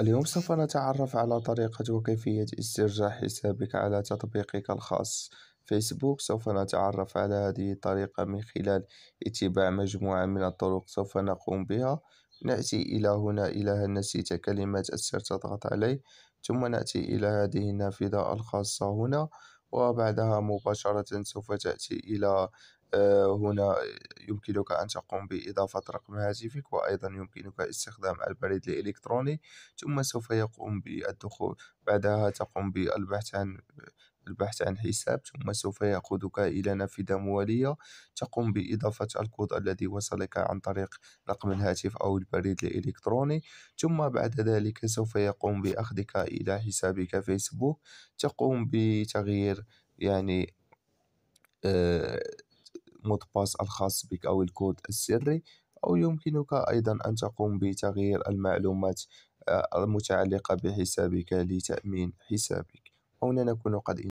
اليوم سوف نتعرف على طريقة وكيفية استرجاع حسابك على تطبيقك الخاص فيسبوك سوف نتعرف على هذه الطريقة من خلال اتباع مجموعة من الطرق سوف نقوم بها نأتي إلى هنا إلى هل نسيت كلمة السر تضغط عليه ثم نأتي إلى هذه النافذة الخاصة هنا وبعدها مباشرة سوف تأتي إلى آه، هنا يمكنك أن تقوم بإضافة رقم هاتفك وأيضا يمكنك استخدام البريد الإلكتروني ثم سوف يقوم بالدخول بعدها تقوم بالبحث عن البحث عن حساب ثم سوف يقودك إلى نافذة موالية تقوم بإضافة الكود الذي وصلك عن طريق رقم الهاتف أو البريد الإلكتروني ثم بعد ذلك سوف يقوم بأخذك إلى حسابك فيسبوك تقوم بتغيير يعني آه، مود باس الخاص بك أو الكود السري أو يمكنك أيضا أن تقوم بتغيير المعلومات آه، المتعلقة بحسابك لتأمين حسابك هنا نكون قد